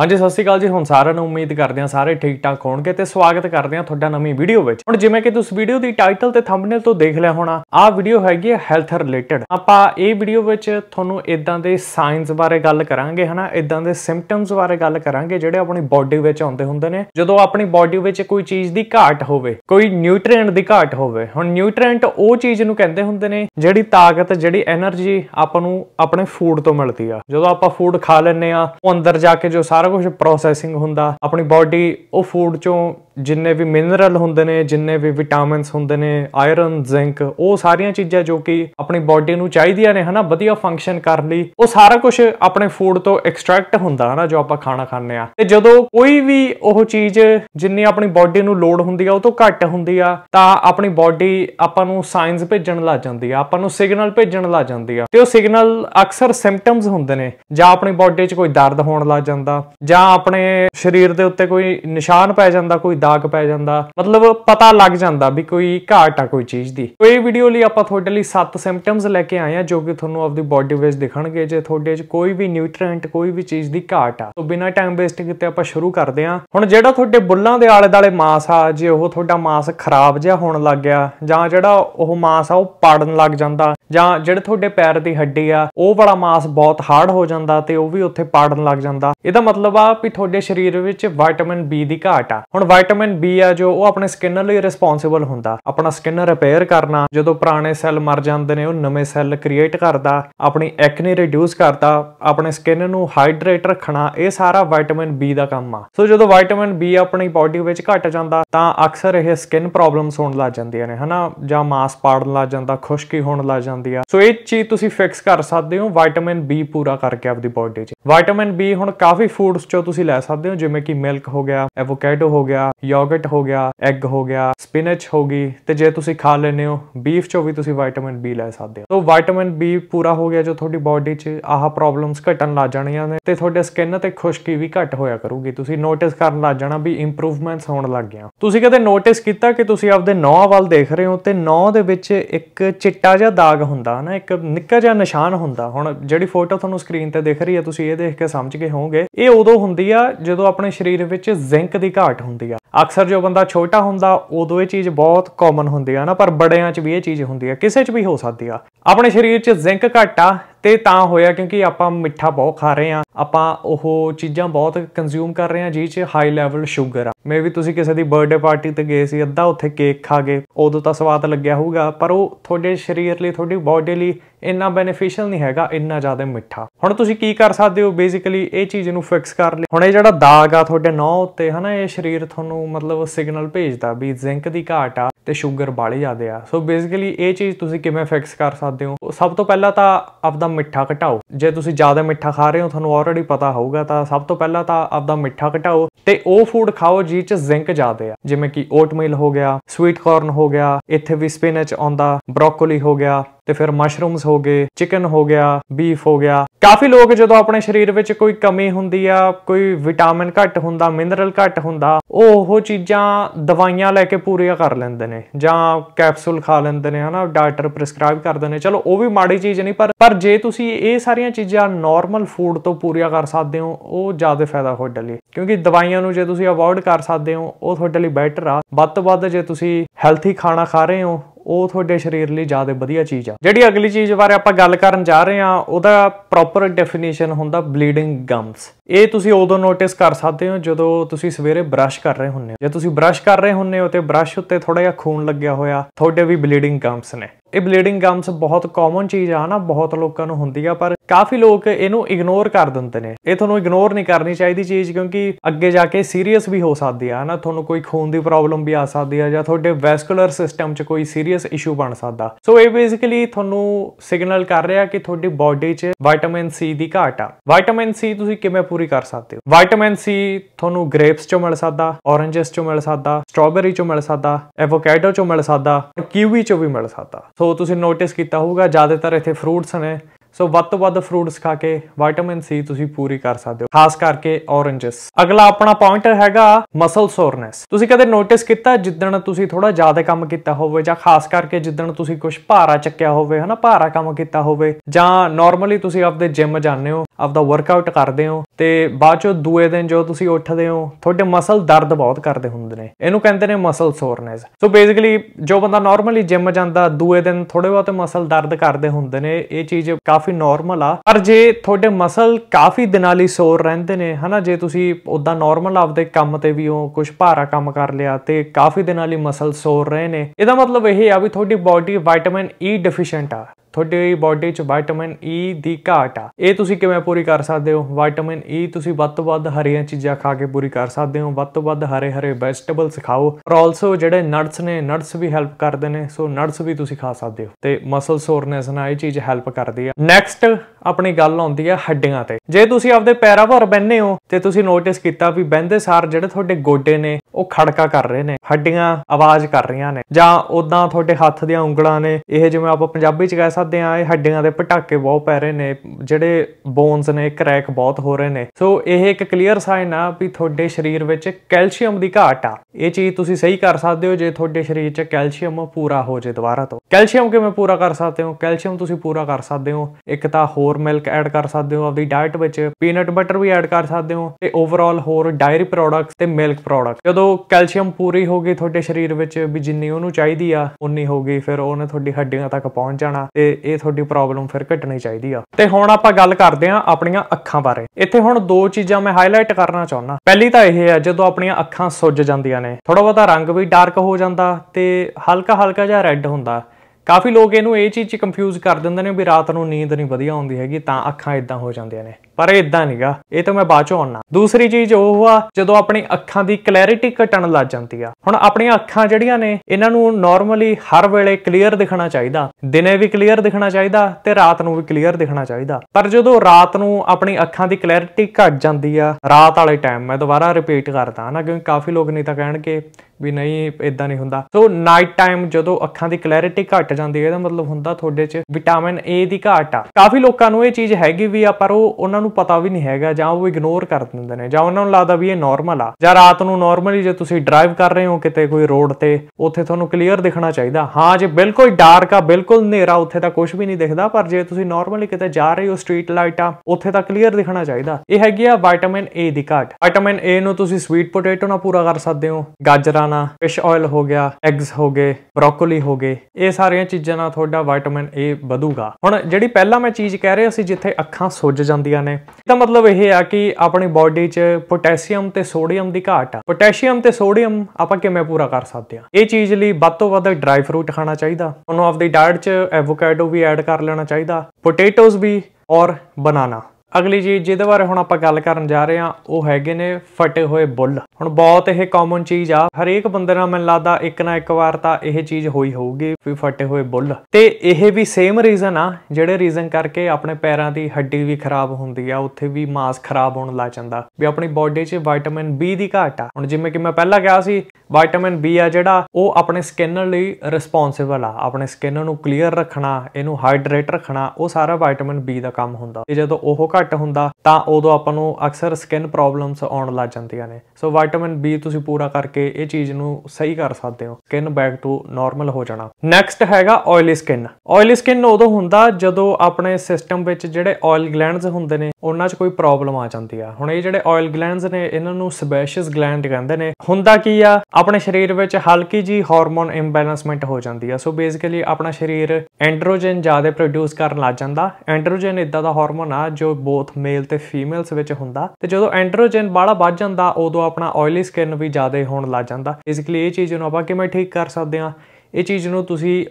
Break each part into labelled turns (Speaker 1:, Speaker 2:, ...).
Speaker 1: ਹਾਂਜੀ ਸਤਿ ਸ਼੍ਰੀ ਅਕਾਲ ਜੀ ਹੁਣ ਸਾਰਿਆਂ ਨੂੰ ਉਮੀਦ ਕਰਦੇ ਹਾਂ ਸਾਰੇ ਠੀਕ ਠਾਕ ਹੋਣਗੇ ਤੇ ਸਵਾਗਤ ਕਰਦੇ ਹਾਂ ਤੁਹਾਡਾ ਨਵੀਂ ਵੀਡੀਓ ਵਿੱਚ ਹੁਣ ਜਿਵੇਂ ਕਿ ਤੁਸੀਂ ਵੀਡੀਓ ਦੀ ਟਾਈਟਲ ਤੇ ਥੰਬਨੇਲ ਤੋਂ ਦੇਖ ਲਿਆ ਹੋਣਾ ਆਹ ਵੀਡੀਓ ਹੈਗੀ ਹੈ ਹੈਲਥ ਰਿਲੇਟਡ ਆਪਾਂ ਇਹ ਵੀਡੀਓ ਵਿੱਚ ਤੁਹਾਨੂੰ ਇਦਾਂ ਦੇ ਸਾਈਨਸ ਬਾਰੇ ਗੱਲ ਕਰਾਂਗੇ ਹਨਾ ਇਦਾਂ ਦੇ ਸਿੰਪਟਮਸ ਬਾਰੇ ਗੱਲ ਕਰਾਂਗੇ ਜਿਹੜੇ ਆਪਣੀ ਬਾਡੀ ਵਿੱਚ ਆਉਂਦੇ ਹੁੰਦੇ ਨੇ ਜਦੋਂ ਆਪਣੀ ਬਾਡੀ ਵਿੱਚ ਕੋਈ ਚੀਜ਼ ਦੀ ਘਾਟ ਹੋਵੇ ਕੋਈ ਨਿਊਟ੍ਰੀਐਂਟ ਦੀ ਘਾਟ ਹੋਵੇ ਹੁਣ ਨਿਊਟ੍ਰੀਐਂਟ ਉਹ ਚੀਜ਼ ਨੂੰ ਕਹਿੰਦੇ ਹੁੰਦੇ ਨੇ ਜਿਹੜੀ ਤਾਕਤ ਜਿਹੜੀ એનર્ਜੀ ਆਪਾਂ ਨੂੰ ਆਪਣੇ ਫੂਡ ਤੋਂ ਮਿਲਦੀ ਆ ਜਦੋਂ ਆਪਾਂ ਫੂਡ ਖਾ ਲੈਂਦੇ ਆ ਉਹ ਅੰਦਰ ਜਾ ਕੇ ਜੋ ਸਾਰਾ ਕੁਝ ਪ੍ਰੋਸੈਸਿੰਗ ਹੁੰਦਾ ਆਪਣੀ ਬਾਡੀ ਉਹ ਫੂਡ ਚੋਂ ਜਿੰਨੇ ਵੀ ਮਿਨਰਲ ਹੁੰਦੇ ਨੇ ਜਿੰਨੇ ਵੀ ਵਿਟਾਮਿਨਸ ਹੁੰਦੇ ਨੇ ਆਇਰਨ ਜ਼ਿੰਕ ਉਹ ਸਾਰੀਆਂ ਚੀਜ਼ਾਂ ਜੋ ਕਿ ਆਪਣੀ ਬਾਡੀ ਨੂੰ ਚਾਹੀਦੀਆਂ ਨੇ ਹਨਾ ਵਧੀਆ ਫੰਕਸ਼ਨ ਕਰਨ ਲਈ ਉਹ ਸਾਰਾ ਕੁਝ ਆਪਣੇ ਫੂਡ ਤੋਂ ਐਕਸਟ੍ਰੈਕਟ ਹੁੰਦਾ ਹਨਾ ਜੋ ਆਪਾਂ ਖਾਣਾ ਖਾਂਦੇ ਆ ਤੇ ਜਦੋਂ ਕੋਈ ਵੀ ਉਹ ਚੀਜ਼ ਜਿੰਨੀ ਆਪਣੀ ਬਾਡੀ ਨੂੰ ਲੋਡ ਹੁੰਦੀ ਆ ਉਹ ਤੋਂ ਘੱਟ ਹੁੰਦੀ ਆ ਤਾਂ ਆਪਣੀ ਬਾਡੀ ਆਪਾਂ ਨੂੰ ਸਾਈਨਸ ਭੇਜਣ ਲੱਗ ਜਾਂਦੀ ਆ ਆਪਾਂ ਨੂੰ ਸਿਗਨਲ ਭੇਜਣ ਲੱਗ ਜਾਂਦੀ ਆ ਤੇ ਉਹ ਸਿਗਨਲ ਅਕਸਰ ਸਿੰਪਟਮਸ ਹੁੰਦੇ ਨੇ ਜਾਂ ਆਪਣੀ ਬਾਡੀ 'ਚ ਕੋਈ ਦਰਦ ਹੋਣ ਲੱਗ ਜਾਂਦਾ ਜਾਂ ਆਪਣੇ ਸਰੀਰ ਦੇ ਉੱਤੇ ਕੋਈ ਨਿਸ਼ਾਨ ਪੈ ਜਾਂਦਾ ਕੋਈ ਦਾਗ ਪੈ ਜਾਂਦਾ ਮਤਲਬ ਪਤਾ ਲੱਗ ਜਾਂਦਾ ਵੀ ਕੋਈ ਘਾਟ ਆ ਕੋਈ ਚੀਜ਼ ਦੀ ਕੋਈ ਵੀਡੀਓ ਲਈ ਆਪਾਂ ਤੁਹਾਡੇ ਲਈ 7 ਸਿੰਪਟਮਸ ਲੈ ਕੇ ਆਏ ਆ ਜੋ ਕਿ ਤੁਹਾਨੂੰ ਆਪਦੀ ਬਾਡੀ ਵਿੱਚ ਦਿਖਣਗੇ ਜੇ ਤੁਹਾਡੇ 'ਚ ਕੋਈ ਵੀ ਨਿਊਟ੍ਰੀਐਂਟ ਕੋਈ ਵੀ ਚੀਜ਼ ਦੀ ਘਾਟ ਆ ਤਾਂ ਬਿਨਾਂ ਟਾਈਮ ਵੇਸਟ ਕੀਤੇ ਆਪਾਂ ਸ਼ੁਰੂ ਕਰਦੇ ਆ ਹੁਣ ਜਿਹੜਾ ਤੁਹਾਡੇ ਬੁੱਲਾਂ ਦੇ ਆਲੇ-ਦਾਲੇ ਮਾਸ ਆ ਜੇ ਉਹ ਤੁਹਾਡਾ ਮਾਸ ਖਰਾਬ ਜਿਹਾ ਹੋਣ ਲੱਗ ਗਿਆ ਜਾਂ ਜਿਹੜਾ ਉਹ ਮਾਸ ਆ ਉਹ ਪਾੜਨ ਲੱਗ ਜਾਂਦਾ ਜਾਂ ਜਿਹੜੇ ਤੁਹਾਡੇ ਪੈਰ ਦੀ ਹੱਡੀ ਆ ਉਹ ਵਾਲਾ ਮਾਸ ਬਹੁਤ ਹਾਰਡ ਹੋ ਜਾਂਦਾ ਤੇ ਉਹ ਵੀ ਉੱਥੇ ਪਾੜਨ ਲੱਗ ਜਾਂਦਾ ਇਹਦਾ ਮਤਲਬ ਆ ਵੀ ਤੁਹਾਡੇ ਸਰੀਰ ਵਿੱਚ ਵਿਟਾਮਿਨ B ਦੀ ਘਾਟ ਆ ਹੁਣ ਵਿਟਾਮਿਨ ਵਿਟਾਮਿਨ B ਆ ਜੋ ਉਹ ਆਪਣੇ ਸਕਿਨ ਲਈ ਰਿਸਪੌਂਸਿਬਲ ਹੁੰਦਾ ਆਪਣਾ ਸਕਿਨ ਰਿਪੇਅਰ ਕਰਨਾ ਜਦੋਂ ਪੁਰਾਣੇ ਸੈੱਲ ਮਰ ਜਾਂਦੇ ਨੇ ਉਹ ਨਵੇਂ ਸੈੱਲ ਕ੍ਰੀਏਟ ਕਰਦਾ ਆਪਣੀ ਐਕਨੇ ਰਿਡਿਊਸ ਕਰਦਾ ਆਪਣੇ ਸਕਿਨ ਨੂੰ ਹਾਈਡਰੇਟ ਰੱਖਣਾ ਇਹ ਸਾਰਾ ਵਿਟਾਮਿਨ B ਦਾ ਕੰਮ ਆ ਸੋ ਜਦੋਂ ਵਿਟਾਮਿਨ B ਆਪਣੀ ਬਾਡੀ ਵਿੱਚ ਘਟ ਜਾਂਦਾ ਤਾਂ ਅਕਸਰ ਇਹ ਸਕਿਨ ਪ੍ਰੋਬਲਮਸ ਹੋਣ ਲੱਗ ਜਾਂਦੀਆਂ ਨੇ ਹਨਾ ਜਾਂ ਮਾਸ ਪਾੜਨ ਲੱਗ ਜਾਂਦਾ ਖੁਸ਼ਕੀ ਹੋਣ ਲੱਗ ਜਾਂਦੀ ਆ ਸੋ ਇਹ ਚੀਜ਼ ਤੁਸੀਂ ਫਿਕਸ ਕਰ ਸਕਦੇ ਹੋ ਵਿਟਾਮਿਨ B ਪੂਰਾ ਕਰਕੇ ਆਪਣੀ ਬਾਡੀ 'ਚ ਵਿਟਾਮਿਨ B ਹੁਣ ਕਾਫੀ ਫੂਡਸ 'ਚੋਂ ਤੁਸੀਂ ਲੈ ਸਕਦੇ ਹੋ ਜਿਵੇਂ ਕਿ ਮਿਲਕ ਹੋ ਗਿਆ ਐਵੋਕੈਡੋ ਹੋ ਗਿਆ ਯੋਗਰਟ ਹੋ ਗਿਆ ਐਗ ਹੋ ਗਿਆ ਸਪਿਨਚ ਹੋ ਗਈ ਤੇ ਜੇ ਤੁਸੀਂ ਖਾ ਲੈਨੇ ਹੋ ਬੀਫ ਚੋਂ ਵੀ ਤੁਸੀਂ ਵਿਟਾਮਿਨ ਬੀ ਲੈ ਸਕਦੇ ਹੋ ਸੋ ਵਿਟਾਮਿਨ ਬੀ ਪੂਰਾ ਹੋ ਗਿਆ ਜੋ ਤੁਹਾਡੀ ਬਾਡੀ 'ਚ ਆਹ ਪ੍ਰੋਬਲਮਸ ਘਟਣ ਲੱਗ ਜਾਣੀਆਂ ਨੇ ਤੇ ਤੁਹਾਡੇ ਸਕਿਨ ਤੇ ਖੁਸ਼ਕੀ ਵੀ ਘਟ ਹੋਇਆ ਕਰੂਗੀ ਤੁਸੀਂ ਨੋਟਿਸ ਕਰਨ ਲੱਗ ਜਾਣਾ ਵੀ ਇੰਪਰੂਵਮੈਂਟਸ ਹੋਣ ਲੱਗ ਗਿਆ ਤੁਸੀਂ ਕਦੇ ਨੋਟਿਸ ਕੀਤਾ ਕਿ ਤੁਸੀਂ ਆਪਦੇ ਨੌ ਵੱਲ ਦੇਖ ਰਹੇ ਹੋ ਤੇ ਨੌ ਦੇ ਵਿੱਚ ਇੱਕ ਚਿੱਟਾ ਜਿਹਾ ਦਾਗ ਹੁੰਦਾ ਨਾ ਇੱਕ ਨਿੱਕਾ ਜਿਹਾ ਨਿਸ਼ਾਨ ਹੁੰਦਾ ਹੁਣ ਜਿਹੜੀ ਫੋਟੋ ਤੁਹਾਨੂੰ ਸਕਰੀਨ ਤੇ ਦਿਖ ਰਹੀ ਹੈ ਤੁਸੀਂ ਇਹ ਦੇਖ ਕੇ ਸਮਝ ਗਏ ਹੋਵੋਗੇ ਇਹ ਉਦੋਂ ਹੁੰਦੀ ਆ ਜਦੋਂ ਆਪਣੇ ਸਰੀਰ ਵਿੱਚ ਜ਼ਿੰਕ ਦੀ ਘਾਟ ਹੁੰਦੀ ਆ ਅਕਸਰ ਜੋ ਬੰਦਾ ਛੋਟਾ ਹੁੰਦਾ ਉਦੋਂ ਇਹ ਚੀਜ਼ ਬਹੁਤ ਕਾਮਨ ਹੁੰਦੀ ਆ ਨਾ ਪਰ ਬੜਿਆਂ 'ਚ ਵੀ ਇਹ ਚੀਜ਼ ਹੁੰਦੀ ਆ ਕਿਸੇ 'ਚ ਵੀ ਹੋ ਸਕਦੀ ਆ ਆਪਣੇ ਸਰੀਰ 'ਚ ਜ਼ਿੰਕ ਘਟਾ ਤੇ ਤਾਂ ਹੋਇਆ ਕਿਉਂਕਿ ਆਪਾਂ ਮਿੱਠਾ ਬਹੁਤ ਖਾ ਰਹੇ ਆ ਆਪਾਂ ਉਹ ਚੀਜ਼ਾਂ ਬਹੁਤ ਕੰਜ਼ਿਊਮ ਕਰ ਰਹੇ ਆ ਜਿਹ 'ਚ ਹਾਈ ਲੈਵਲ ਸ਼ੂਗਰ ਆ ਮੈਂ ਵੀ ਤੁਸੀਂ ਕਿਸੇ ਦੀ ਬਰਥਡੇ ਪਾਰਟੀ ਤੇ ਗਏ ਸੀ ਅੱਧਾ ਉੱਥੇ ਕੇਕ ਖਾ ਗਏ ਉਦੋਂ ਤਾਂ ਸਵਾਦ ਲੱਗਿਆ ਹੋਊਗਾ ਪਰ ਉਹ ਤੁਹਾਡੇ ਸਰੀਰ ਲਈ ਤੁਹਾਡੀ ਬਾਡੀ ਲਈ ਇੰਨਾ ਬੈਨੀਫੀਸ਼ੀਅਲ ਨਹੀਂ ਹੈਗਾ ਇੰਨਾ ਜ਼ਿਆਦਾ ਮਿੱਠਾ ਹੁਣ ਤੁਸੀਂ ਕੀ ਕਰ ਸਕਦੇ ਹੋ ਬੇਸਿਕਲੀ ਇਹ ਚੀਜ਼ ਨੂੰ ਫਿਕਸ ਕਰ ਲਈ ਹੁਣ ਇਹ ਜਿਹੜਾ ਦਾਗ ਆ ਤੁਹਾਡੇ ਨੌ ਉੱਤੇ ਹਨਾ ਇਹ ਸਰੀਰ ਤੁਹਾਨੂੰ ਮਤਲਬ ਸਿਗਨਲ ਭੇਜਦਾ ਵੀ ਜ਼ਿੰਕ ਦੀ ਘਾਟ ਆ ਤੇ ਸ਼ੂਗਰ ਬਾਲੇ ਜ਼ਿਆਦੇ ਆ ਸੋ ਬੇਸਿਕਲੀ ਇਹ ਚੀਜ਼ ਤੁਸੀਂ ਕਿਵੇਂ ਫਿਕਸ ਕਰ ਸਕਦੇ ਹੋ ਸਭ ਤੋਂ ਪਹਿਲਾਂ ਤਾਂ ਆਪਦਾ ਮਿੱਠਾ ਘਟਾਓ ਜੇ ਤੁਸੀਂ ਜ਼ਿਆਦਾ ਮਿੱਠਾ ਖਾ ਰਹੇ ਹੋ ਤੁਹਾਨੂੰ ਆਲਰੇਡੀ ਪਤਾ ਹੋਊਗਾ ਤਾਂ ਸਭ ਤੋਂ ਪਹਿਲਾਂ ਤਾਂ ਆਪਦਾ ਮਿੱਠਾ ਘਟਾਓ ਤੇ ਉਹ ਫੂਡ ਖਾਓ ਜਿਹ 'ਚ ਜ਼ਿੰਕ ਜ਼ਿਆਦਾ ਆ ਜਿਵੇਂ ਕਿ ਓਟਮੀਲ ਹੋ ਗਿਆ ਸਵੀਟ ਕਾਰਨ ਹੋ ਗਿਆ ਇੱਥੇ ਵੀ ਸਪਿਨਚ ਆਉਂਦਾ ਬ੍ਰੋਕੋਲੀ ਹੋ ਗਿਆ ਤੇ ਫਿਰ ਮਸ਼ਰੂਮਸ ਹੋ ਗਏ ਚਿਕਨ ਹੋ ਗਿਆ ਬੀਫ ਹੋ ਗਿਆ ਕਾਫੀ ਲੋਕ ਜਦੋਂ ਆਪਣੇ ਸਰੀਰ ਵਿੱਚ ਕੋਈ ਕਮੀ ਹੁੰਦੀ ਆ ਕੋਈ ਵਿਟਾਮਿਨ ਘੱਟ ਹੁੰਦਾ ਮਿਨਰਲ ਘੱਟ ਹੁੰਦਾ ਉਹ ਉਹ ਚੀਜ਼ਾਂ ਦਵਾਈਆਂ ਲੈ ਕੇ ਪੂਰੀਆਂ ਕਰ ਲੈਂਦੇ ਨੇ ਜਾਂ ਕੈਪਸੂਲ ਖਾ ਲੈਂਦੇ ਨੇ ਹਨਾ ਡਾਕਟਰ ਪ੍ਰੈਸਕ੍ਰਾਈਬ ਕਰਦੇ ਨੇ ਚਲੋ ਉਹ ਵੀ ਮਾੜੀ ਚੀਜ਼ ਨਹੀਂ ਪਰ ਪਰ ਜੇ ਤੁਸੀਂ ਇਹ ਸਾਰੀਆਂ ਚੀਜ਼ਾਂ ਨਾਰਮਲ ਫੂਡ ਤੋਂ ਪੂਰੀਆਂ ਕਰ ਸਕਦੇ ਹੋ ਉਹ ਜ਼ਿਆਦਾ ਫਾਇਦਾ ਤੁਹਾਡੇ ਲਈ ਕਿਉਂਕਿ ਦਵਾਈਆਂ ਨੂੰ ਜੇ ਤੁਸੀਂ ਅਵੋਇਡ ਕਰ ਸਕਦੇ ਹੋ ਉਹ ਤੁਹਾਡੇ ਲਈ ਬੈਟਰ ਆ ਵੱਧ ਤੋਂ ਵੱਧ ਜੇ ਤੁਸੀਂ ਹੈਲਥੀ ਖਾਣਾ ਖਾ ਰਹੇ ਹੋ ਉਹ ਤੁਹਾਡੇ ਸਰੀਰ ਲਈ ਜ਼ਿਆਦਾ ਵਧੀਆ ਚੀਜ਼ ਆ ਜਿਹੜੀ ਅਗਲੀ ਚੀਜ਼ ਬਾਰੇ ਆਪਾਂ ਗੱਲ ਕਰਨ ਜਾ ਰਹੇ ਆ ਉਹਦਾ ਪ੍ਰੋਪਰ ਡੈਫੀਨੇਸ਼ਨ ਹੁੰਦਾ ਬਲੀਡਿੰਗ ਗਮਸ ਇਹ ਤੁਸੀਂ ਉਦੋਂ ਨੋਟਿਸ ਕਰ ਸਕਦੇ ਹੋ ਜਦੋਂ ਤੁਸੀਂ ਸਵੇਰੇ ਬ੍ਰਸ਼ ਕਰ ਰਹੇ ਹੁੰਦੇ ਹੋ ਜੇ ਤੁਸੀਂ ਬ੍ਰਸ਼ ਕਰ ਰਹੇ ਹੁੰਦੇ ਹੋ ਤੇ ਬ੍ਰਸ਼ ਉੱਤੇ ਥੋੜਾ ਜਿਹਾ ਖੂਨ ਲੱਗਿਆ ਹੋਇਆ ਤੁਹਾਡੇ ਵੀ ਬਲੀਡਿੰਗ ਗਮਸ ਨੇ ਇਹ ਬਲੀਡਿੰਗ ਗਮਸ ਬਹੁਤ ਕਾਮਨ ਚੀਜ਼ ਆ ਹਨਾ ਬਹੁਤ ਲੋਕਾਂ ਨੂੰ ਹੁੰਦੀ ਆ ਪਰ ਕਾਫੀ ਲੋਕ ਇਹਨੂੰ ਇਗਨੋਰ ਕਰ ਦਿੰਦੇ ਨੇ ਇਹ ਤੁਹਾਨੂੰ ਇਗਨੋਰ ਨਹੀਂ ਕਰਨੀ ਚਾਹੀਦੀ ਚੀਜ਼ ਕਿਉਂਕਿ ਅੱਗੇ ਜਾ ਕੇ ਸੀਰੀਅਸ ਵੀ ਹੋ ਸਕਦੀ ਆ ਹਨਾ ਤੁਹਾਨੂੰ ਕੋਈ ਖੂਨ ਦੀ ਪ੍ਰੋਬਲਮ ਵੀ ਆ ਸਕਦੀ ਆ ਜਾਂ ਤੁਹਾਡੇ ਵੈਸਕੂਲਰ ਸਿਸਟਮ 'ਚ ਕੋਈ ਸੀਰੀਅਸ ਇਸ਼ੂ ਬਣ ਸਕਦਾ ਸੋ ਇਹ ਬੇਸਿਕਲੀ ਤੁਹਾਨੂੰ ਸਿਗਨਲ ਕਰ ਰਿਹਾ ਕਿ ਤੁਹਾਡੀ ਬਾਡੀ 'ਚ ਵਿਟਾਮਿਨ ਸੀ ਦੀ ਘਾਟ ਆ ਵਿਟਾਮਿਨ ਸੀ ਤੁਸੀਂ ਕਿਵੇਂ ਪੂਰੀ ਕਰ ਸਕਦੇ ਹੋ ਵਿਟਾਮਿਨ ਸੀ ਤੁਹਾਨੂੰ ਗ੍ਰੇਪਸ 'ਚੋਂ ਮਿਲ ਸਕਦਾ ਔਰੈਂਜਸ 'ਚੋਂ ਮਿਲ ਸਕਦਾ ਸਟ੍ਰਾਬੇਰੀ 'ਚੋਂ ਮਿਲ ਸਕਦਾ ਐਵੋਕੈਡੋ 'ਚੋਂ ਮਿਲ ਸਕਦਾ ਕਿਊਵੀ 'ਚੋਂ ਵੀ ਮਿਲ ਸਕਦਾ ਸੋ ਤੁਸੀਂ ਨੋਟਿਸ ਕੀਤਾ ਹੋਊਗਾ ਜ਼ਿਆਦਾਤਰ ਇੱਥੇ ਫਰੂਟਸ ਨੇ ਸੋ ਵੱਧ ਤੋਂ ਵੱਧ ਫਰੂਟਸ ਖਾ ਕੇ ਵਿਟਾਮਿਨ ਸੀ ਤੁਸੀਂ ਪੂਰੀ ਕਰ ਸਕਦੇ ਹੋ ਖਾਸ ਕਰਕੇ ਔਰੇਂਜਸ ਅਗਲਾ ਆਪਣਾ ਪੁਆਇੰਟ ਹੈਗਾ ਮਸਲ ਸੋਰਨੈਸ ਤੁਸੀਂ ਕਦੇ ਨੋਟਿਸ ਕੀਤਾ ਜਿੱਦਣ ਤੁਸੀਂ ਥੋੜਾ ਜ਼ਿਆਦਾ ਕੰਮ ਕੀਤਾ ਹੋਵੇ ਜਾਂ ਖਾਸ ਕਰਕੇ ਜਿੱਦਣ ਤੁਸੀਂ ਕੁਝ ਭਾਰਾ ਚੱਕਿਆ ਹੋਵੇ ਹਨਾ ਭਾਰਾ ਕੰਮ ਕੀਤਾ ਹੋਵੇ ਜਾਂ ਨਾਰਮਲੀ ਤੁਸੀਂ ਆਪਦੇ ਜਿਮ ਜਾਂਦੇ ਹੋ ਆਪਦਾ ਵਰਕਆਊਟ ਕਰਦੇ ਹੋ ਤੇ ਬਾਅਦ ਚੋਂ ਦੂਏ ਦਿਨ ਜੋ ਤੁਸੀਂ ਉੱਠਦੇ ਹੋ ਤੁਹਾਡੇ ਮਸਲ ਦਰਦ ਬਹੁਤ ਕਰਦੇ ਹੁੰਦੇ ਨੇ ਇਹਨੂੰ ਕਹਿੰਦੇ ਨੇ ਮਸਲ ਸੋਰਨੈਸ ਸੋ ਬੇਸਿਕਲੀ ਜੋ ਬੰਦਾ ਨਾਰਮਲੀ ਜਿਮ ਜਾਂਦਾ ਦੂਏ ਦਿਨ ਥੋੜੇ ਬਹੁਤ ਮਸਲ ਦਰਦ ਕਰਦੇ ਹੁੰਦੇ ਨੇ ਇਹ ਚੀਜ਼ ਕਾਫੀ ਨਾਰਮਲ ਆ ਪਰ ਜੇ ਤੁਹਾਡੇ ਮਸਲ ਕਾਫੀ ਦਿਨਾਂ ਲਈ ਸੋਰ ਰਹਿੰਦੇ ਨੇ ਹਨਾ ਜੇ ਤੁਸੀਂ ਉਦਾਂ ਨਾਰਮਲ ਆਪਦੇ ਕੰਮ ਤੇ ਵੀ ਹੋ ਕੁਝ ਭਾਰਾ ਕੰਮ ਕਰ ਲਿਆ ਤੇ ਕਾਫੀ ਦਿਨਾਂ ਲਈ ਮਸਲ ਸੋਰ ਰਹੇ ਨੇ ਇਹਦਾ ਮਤਲਬ ਇਹ ਆ ਵੀ ਤੁਹਾਡੀ ਬਾਡੀ ਵਿਟਾਮਿਨ ਈ ਡੈਫੀਸ਼ੀਐਂਟ ਆ ਤੁਹਾਡੀ ਬਾਡੀ 'ਚ ਵਿਟਾਮਿਨ ਈ e ਦੀ ਘਾਟ ਆ ਇਹ ਤੁਸੀਂ ਕਿਵੇਂ ਪੂਰੀ ਕਰ ਸਕਦੇ ਹੋ ਵਿਟਾਮਿਨ ਈ e ਤੁਸੀਂ ਵੱਧ ਤੋਂ ਵੱਧ ਹਰੀਆਂ ਚੀਜ਼ਾਂ ਖਾ ਕੇ ਪੂਰੀ ਕਰ ਸਕਦੇ ਹੋ ਵੱਧ ਤੋਂ ਵੱਧ ਹਰੇ ਹਰੇ ਵੈਜੀਟੇਬਲਸ ਖਾਓ ਔਰ ਆਲਸੋ ਜਿਹੜੇ ਨਟਸ ਨੇ ਨਟਸ ਵੀ ਹੈਲਪ ਕਰਦੇ ਨੇ ਸੋ ਨਟਸ ਵੀ ਤੁਸੀਂ ਖਾ ਸਕਦੇ ਹੋ ਤੇ ਮਸਲ ਸੋਰਨੈਸ ਨਾਲ ਇਹ ਚੀਜ਼ ਹੈਲਪ ਕਰਦੀ ਆ ਨੈਕਸਟ ਆਪਣੀ ਗੱਲ ਆਉਂਦੀ ਆ ਹੱਡੀਆਂ ਤੇ ਜੇ ਤੁਸੀਂ ਆਪਦੇ ਪੈਰਾਂ ਭਰ ਬੰਨੇ ਹੋ ਤੇ ਤੁਸੀਂ ਨੋਟਿਸ ਕੀਤਾ ਵੀ ਬੰਦੇ ਸਾਰ ਜਿਹੜੇ ਤੁਹਾਡੇ ਗੋਡੇ ਨੇ ਉਹ ਖੜਕਾ ਕਰ ਰਹੇ ਨੇ ਹੱਡੀਆਂ ਆਵਾਜ਼ ਕਰ ਰਹੀਆਂ ਨੇ ਜਾਂ ਉਦਾਂ ਤੁਹਾਡੇ ਹੱਥ ਦੀਆਂ ਉਂਗਲਾਂ ਨੇ ਇਹ ਜਿਵੇਂ ਆਪਾਂ ਪੰਜਾਬੀ ਚ ਕਹਿ ਸਕਦੇ ਆ ਇਹ ਹੱਡੀਆਂ ਦੇ ਪਟਾਕੇ ਬਹੁਤ ਪੈ ਰਹੇ ਨੇ ਜਿਹੜੇ ਬੋਨਸ ਨੇ ਕ੍ਰੈਕ ਬਹੁਤ ਹੋ ਰਹੇ ਨੇ ਸੋ ਇਹ ਇੱਕ ਕਲੀਅਰ ਸਾਈਨ ਆ ਵੀ ਤੁਹਾਡੇ ਸਰੀਰ ਵਿੱਚ ਕੈਲਸ਼ੀਅਮ ਦੀ ਘਾਟ ਆ ਇਹ ਚੀਜ਼ ਤੁਸੀਂ ਸਹੀ ਕਰ ਸਕਦੇ ਹੋ ਜੇ ਤੁਹਾਡੇ ਸਰੀਰ 'ਚ ਕੈਲਸ਼ੀਅਮ ਪੂਰਾ ਹੋ ਜੇ ਦੁਬਾਰਾ ਤੋਂ ਕੈਲਸ਼ੀਅਮ ਕਿਵੇਂ ਪੂਰਾ ਕਰ ਸਕਦੇ ਹੋ ਕੈਲਸ਼ੀਅਮ ਤੁਸੀਂ ਪੂਰਾ ਕਰ ਸਕਦੇ ਹੋ ਇੱਕ ਤਾਂ ਹੋਰ ਮਿਲਕ ਐਡ ਕਰ ਸਕਦੇ ਹੋ ਆਪਣੀ ਡਾਈਟ ਵਿੱਚ ਪੀਨਟ ਬਟਰ ਵੀ ਐਡ ਕਰ ਸਕਦੇ ਹੋ ਤੇ ਓਵਰਆਲ ਹੋਰ ਡਾਇਰੀ ਪ੍ਰੋਡਕਟਸ ਤੇ ਮਿਲਕ ਪ੍ਰੋਡਕਟ ਜਦੋਂ ਕੈਲਸ਼ੀਅਮ ਪੂਰੀ ਹੋ ਗਈ ਤੁਹਾਡੇ ਸਰੀਰ ਵਿੱਚ ਵੀ ਜਿੰਨੀ ਉਹਨੂੰ ਚਾਹੀਦੀ ਆ ਉਨੀ ਹੋ ਗਈ ਫਿਰ ਉਹਨੇ ਤੁਹਾਡੀ ਹੱਡੀਆਂ ਤੱਕ ਪਹੁੰਚ ਜਾਣਾ ਤੇ ਇਹ ਤੁਹਾਡੀ ਪ੍ਰੋਬਲਮ ਫਿਰ ਘਟਣੀ ਚਾਹੀਦੀ ਆ ਤੇ ਹੁਣ ਆਪਾਂ ਗੱਲ ਕਰਦੇ ਆ ਆਪਣੀਆਂ ਅੱਖਾਂ ਬਾਰੇ ਇੱਥੇ ਹੁਣ ਦੋ ਚੀਜ਼ਾਂ ਮੈਂ ਹਾਈਲਾਈਟ ਕਰਨਾ ਚਾਹੁੰਦਾ ਪਹਿਲੀ ਤਾਂ ਇਹ ਹੈ ਜਦੋਂ ਆਪਣੀਆਂ ਅੱਖਾਂ ਸੁੱਜ ਜਾਂਦੀਆਂ ਨੇ ਥੋੜਾ ਬਹੁਤਾ ਰੰਗ ਵੀ ਡਾਰਕ ਹੋ ਜਾਂਦਾ ਤੇ ਹਲਕਾ ਹਲਕਾ ਜਿਹਾ ਰੈੱਡ ਹੁੰਦਾ ਕਾਫੀ ਲੋਕ ਇਹਨੂੰ ਇਹ ਚੀਜ਼ 'ਚ ਕੰਫਿਊਜ਼ ਕਰ ਦਿੰਦੇ ਨੇ ਵੀ ਰਾਤ ਨੂੰ ਨੀਂਦ ਨਹੀਂ ਵਧੀਆ ਆਉਂਦੀ ਹੈਗੀ ਤਾਂ ਅੱਖਾਂ ਇਦਾਂ ਹੋ ਜਾਂਦੀਆਂ ਨੇ ਪਰ ਇਦਾਂ ਨਹੀਂਗਾ ਇਹ ਤਾਂ ਮੈਂ ਬਾਅਦ ਚ ਆਉਣਾ ਦੂਸਰੀ ਚੀਜ਼ ਉਹ ਆ ਜਦੋਂ ਆਪਣੀ ਅੱਖਾਂ ਦੀ ਕਲੈਰਿਟੀ ਘਟਣ ਲੱਗ ਜਾਂਦੀ ਆ ਹੁਣ ਆਪਣੀਆਂ ਅੱਖਾਂ ਜਿਹੜੀਆਂ ਨੇ ਇਹਨਾਂ ਨੂੰ ਨਾਰਮਲੀ ਹਰ ਵੇਲੇ ਕਲੀਅਰ ਦਿਖਣਾ ਚਾਹੀਦਾ ਦਿਨੇ ਵੀ ਕਲੀਅਰ ਦਿਖਣਾ ਚਾਹੀਦਾ ਤੇ ਰਾਤ ਨੂੰ ਵੀ ਕਲੀਅਰ ਦਿਖਣਾ ਚਾਹੀਦਾ ਪਰ ਜਦੋਂ ਰਾਤ ਨੂੰ ਆਪਣੀ ਅੱਖਾਂ ਦੀ ਕਲੈਰਿਟੀ ਘਟ ਜਾਂਦੀ ਆ ਰਾਤ ਵਾਲੇ ਟਾਈਮ ਮੈਂ ਦੁਬਾਰਾ ਰਿਪੀਟ ਕਰਦਾ ਨਾ ਕਿਉਂਕਿ ਕਾਫੀ ਲੋਕ ਨਹੀਂ ਤਾਂ ਕਹਿਣਗੇ ਵੀ ਨਹੀਂ ਇਦਾਂ ਨਹੀਂ ਹੁੰਦਾ ਸੋ ਨਾਈਟ ਟਾਈਮ ਜਦੋਂ ਅੱਖਾਂ ਦੀ ਕਲੈਰਿਟੀ ਘਟ ਜਾਂਦੀ ਹੈ ਇਹਦਾ ਮਤਲਬ ਹੁੰਦਾ ਤੁਹਾਡੇ 'ਚ ਵਿਟਾਮਿਨ A ਦੀ ਘਾਟ ਆ ਕਾਫੀ ਲੋਕਾਂ ਨੂੰ ਇਹ ਚੀਜ਼ ਹੈਗੀ ਵੀ ਆ ਪਰ ਉਹ ਉਹਨਾਂ ਨੂੰ ਪਤਾ ਵੀ ਨਹੀਂ ਹੈਗਾ ਜਾਂ ਉਹ ਇਗਨੋਰ ਕਰ ਦਿੰਦੇ ਨੇ ਜਾਂ ਉਹਨਾਂ ਨੂੰ ਲੱਗਦਾ ਵੀ ਇਹ ਨਾਰਮਲ ਆ ਜਾਂ ਰਾਤ ਨੂੰ ਨਾਰਮਲੀ ਜੇ ਤੁਸੀਂ ਡਰਾਈਵ ਕਰ ਰਹੇ ਹੋ ਕਿਤੇ ਕੋਈ ਰੋਡ ਤੇ ਉੱਥੇ ਤੁਹਾਨੂੰ ਕਲੀਅਰ ਦਿਖਣਾ ਚਾਹੀਦਾ ਹਾਂ ਜੇ ਬਿਲਕੁਲ ਡਾਰਕ ਆ ਬਿਲਕੁਲ ਹਨੇਰਾ ਉੱਥੇ ਤਾਂ ਕੁਝ ਵੀ ਨਹੀਂ ਦਿਖਦਾ ਪਰ ਜੇ ਤੁਸੀਂ ਨਾਰਮਲੀ ਕਿਤੇ ਜਾ ਰਹੇ ਹੋ ਸਟਰੀਟ ਲਾਈਟ ਆ ਉੱਥੇ ਤਾਂ ਕਲੀਅਰ ਦਿਖਣਾ ਚਾਹੀਦਾ ਇਹ ਹੈਗੀ ਆ ਵਿਟਾਮਿਨ ਏ ਦੀ ਘਾਟ ਵਿਟਾਮਿਨ ਏ ਨੂੰ ਤੁਸੀਂ ਸਵੀਟ ਪੋਟੇਟੋ ਨਾਲ ਪੂਰਾ ਕਰ ਸਕਦੇ ਹੋ ਗਾਜਰਾਂ ਨਾਲ ਫਿਸ਼ ਆਇਲ ਹੋ ਗਿਆ ਐਗਸ ਹੋ ਗਏ ਬ੍ਰੋਕਲੀ ਹੋ ਗਏ ਇਹ ਸਾਰੀਆਂ ਚੀਜ਼ਾਂ ਨਾਲ ਤੁਹਾਡਾ ਵਿਟਾਮਿਨ ਏ ਵਧੂਗਾ ਹੁਣ ਜਿਹੜੀ ਪਹਿਲਾਂ ਮੈਂ ਚੀਜ਼ ਕਹਿ ਰਿਹਾ ਸੀ ਜਿੱਥੇ ਅੱਖਾਂ ਸੁੱਜ ਜਾਂਦੀਆਂ ਨੇ ਨੇ ਤਾਂ ਮਤਲਬ ਇਹ ਆ ਕਿ ਆਪਣੀ ਬਾਡੀ 'ਚ ਪੋਟਾਸ਼ੀਅਮ ਤੇ ਸੋਡੀਅਮ ਦੀ ਘਾਟ ਆ ਪੋਟਾਸ਼ੀਅਮ ਤੇ ਸੋਡੀਅਮ ਆਪਾਂ ਕਿਵੇਂ ਪੂਰਾ ਕਰ ਸਕਦੇ ਆ ਇਹ ਚੀਜ਼ ਲਈ ਵੱਧ ਤੋਂ ਵੱਧ ਡਰਾਈ ਫਰੂਟ ਖਾਣਾ ਚਾਹੀਦਾ ਤੁਹਾਨੂੰ ਆਪਣੀ ਡਾਈਟ 'ਚ ਐਵੋਕੈਡੋ ਵੀ ਐਡ ਕਰ ਲੈਣਾ ਚਾਹੀਦਾ ਪੋਟੇਟੋਸ ਵੀ ਔਰ ਬਨਾਨਾ ਅਗਲੀ ਚੀਜ਼ ਜਿਹਦੇ ਬਾਰੇ ਹੁਣ ਆਪਾਂ ਗੱਲ ਕਰਨ ਜਾ ਰਹੇ ਹਾਂ ਉਹ ਹੈਗੇ ਨੇ ਫਟੇ ਹੋਏ ਬੁੱਲ ਹੁਣ ਬਹੁਤ ਇਹ ਕਾਮਨ ਚੀਜ਼ ਆ ਹਰੇਕ ਬੰਦੇ ਨਾਲ ਮੈਨੂੰ ਲੱਗਦਾ ਇੱਕ ਨਾ ਇੱਕ ਵਾਰ ਤਾਂ ਇਹ ਚੀਜ਼ ਹੋਈ ਹੋਊਗੀ ਵੀ ਫਟੇ ਹੋਏ ਬੁੱਲ ਤੇ ਇਹ ਵੀ ਸੇਮ ਰੀਜ਼ਨ ਆ ਜਿਹੜੇ ਰੀਜ਼ਨ ਕਰਕੇ ਆਪਣੇ ਪੈਰਾਂ ਦੀ ਹੱਡੀ ਵੀ ਖਰਾਬ ਹੁੰਦੀ ਆ ਉੱਥੇ ਵੀ ਮਾਸ ਖਰਾਬ ਹੋਣ ਲੱਗ ਜਾਂਦਾ ਵੀ ਆਪਣੀ ਬਾਡੀ 'ਚ ਵਿਟਾਮਿਨ B ਦੀ ਘਾਟ ਆ ਹੁਣ ਜਿਵੇਂ ਕਿ ਮੈਂ ਪਹਿਲਾਂ ਕਿਹਾ ਸੀ ਵਿਟਾਮਿਨ B ਆ ਜਿਹੜਾ ਉਹ ਆਪਣੇ ਸਕਿਨ ਲਈ ਰਿਸਪੌਂਸਿਬਲ ਆ ਆਪਣੇ ਸਕਿਨ ਨੂੰ ਕਲੀਅਰ ਰੱਖਣਾ ਇਹਨੂੰ ਹਾਈਡਰੇਟ ਰੱਖਣਾ ਉਹ ਸਾਰਾ ਵਿਟਾਮਿਨ B ਦਾ ਕੰਮ ਹੁੰਦਾ ਤੇ ਜਦੋਂ ਉਹ ਘੱਟ ਹੁੰਦਾ ਤਾਂ ਉਦੋਂ ਆਪਾਂ ਨੂੰ ਅਕਸਰ ਸਕਿਨ ਪ੍ਰੋਬਲਮਸ ਆਉਣ ਲੱਗ ਜਾਂਦੀਆਂ ਨੇ ਸੋ ਵਿਟਾਮਿਨ ਬੀ ਤੁਸੀਂ ਪੂਰਾ ਕਰਕੇ ਇਹ ਚੀਜ਼ ਨੂੰ ਸਹੀ ਕਰ ਸਕਦੇ ਹੋ ਸਕਿਨ ਬੈਕ ਟੂ ਨਾਰਮਲ ਹੋ ਜਾਣਾ ਨੈਕਸਟ ਹੈਗਾ ਆਇਲੀ ਸਕਿਨ ਆਇਲੀ ਸਕਿਨ ਉਦੋਂ ਹੁੰਦਾ ਜਦੋਂ ਆਪਣੇ ਸਿਸਟਮ ਵਿੱਚ ਜਿਹੜੇ ਆਇਲ ਗਲੈਂਡਸ ਹੁੰਦੇ ਨੇ ਉਹਨਾਂ 'ਚ ਕੋਈ ਪ੍ਰੋਬਲਮ ਆ ਜਾਂਦੀ ਆ ਹੁਣ ਇਹ ਜਿਹੜੇ ਆਇਲ ਗਲੈਂਡਸ ਨੇ ਇਹਨਾਂ ਨੂੰ ਸਬੈਸ਼ੀਅਸ ਗਲੈਂਡ ਕਹਿੰਦੇ ਨੇ ਹੁੰਦਾ ਕੀ ਆ ਆਪਣੇ ਸਰੀਰ ਵਿੱਚ ਹਲਕੀ ਜੀ ਹਾਰਮੋਨ ਇੰਬੈਲੈਂਸਮੈਂਟ ਹੋ ਜਾਂਦੀ ਆ ਸੋ ਬੇਸਿਕਲੀ ਆਪਣਾ ਸਰੀਰ ਐਂਡਰੋਜਨ ਜ਼ਿਆਦਾ ਪ੍ਰੋਡਿਊਸ ਕਰਨ ਲੱਗ ਜਾਂਦਾ ਐਂਡਰੋਜਨ ਇਦਾਂ ਦਾ ਹਾਰਮੋਨ ਆ ਜੋ ਬੋਥ ਮੇਲ ਤੇ ਫੀਮੇਲਸ ਵਿੱਚ ਹੁੰਦਾ ਤੇ ਜਦੋਂ ਐਂਡਰੋਜਨ ਬਾੜਾ ਵੱਧ ਜਾਂਦਾ ਉਦੋਂ ਆਪਣਾ ਆਇਲੀ ਸਕਿਨ ਵੀ ਜ਼ਿਆਦਾ ਹੋਣ ਲੱਗ ਜਾਂਦਾ ਬੇਸਿਕਲੀ ਇਹ ਚੀਜ਼ ਨੂੰ ਆਪਾਂ ਕਿਵੇਂ ਠੀਕ ਕਰ ਸਕਦੇ ਹਾਂ ਇਹ ਚੀਜ਼ ਨੂੰ ਤੁਸੀਂ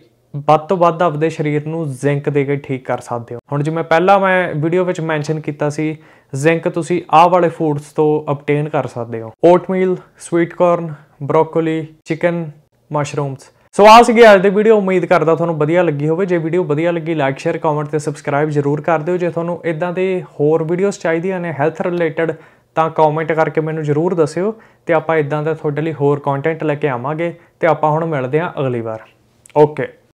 Speaker 1: ਵੱਧ ਤੋਂ ਵੱਧ ਆਪਣੇ ਸਰੀਰ ਨੂੰ ਜ਼ਿੰਕ ਦੇ ਕੇ ਠੀਕ ਕਰ ਸਕਦੇ ਹੋ ਹੁਣ ਜਿਵੇਂ ਪਹਿਲਾਂ ਮੈਂ ਵੀਡੀਓ ਵਿੱਚ ਮੈਂਸ਼ਨ ਕੀਤਾ ਸੀ ਜ਼ਿੰਕ ਤੁਸੀਂ ਆਹ ਵਾਲੇ ਫੂਡਸ ਤੋਂ ਅਬਟੇਨ ਕਰ ਸਕਦੇ ਹੋ oatmeal sweet corn broccoli chicken mushrooms so ਆਸ ਕੀ ਅੱਜ ਦੀ ਵੀਡੀਓ ਉਮੀਦ ਕਰਦਾ ਤੁਹਾਨੂੰ ਵਧੀਆ ਲੱਗੀ ਹੋਵੇ ਜੇ ਵੀਡੀਓ ਵਧੀਆ ਲੱਗੀ ਲਾਈਕ ਸ਼ੇਅਰ ਕਮੈਂਟ ਤੇ ਸਬਸਕ੍ਰਾਈਬ ਜ਼ਰੂਰ ਕਰ ਦਿਓ ਜੇ ਤੁਹਾਨੂੰ ਇਦਾਂ ਦੇ ਹੋਰ ਵੀਡੀਓਜ਼ ਚਾਹੀਦੀਆਂ ਨੇ ਹੈਲਥ ਰਿਲੇਟਡ ਤਾਂ ਕਮੈਂਟ ਕਰਕੇ ਮੈਨੂੰ ਜ਼ਰੂਰ ਦੱਸਿਓ ਤੇ ਆਪਾਂ ਇਦਾਂ ਦਾ ਤੁਹਾਡੇ ਲਈ ਹੋਰ ਕੰਟੈਂਟ ਲੈ ਕੇ ਆਵਾਂਗੇ ਤੇ ਆਪਾਂ ਹੁਣ ਮਿਲਦੇ ਆਂ ਅਗਲੀ ਵਾਰ ਓਕੇ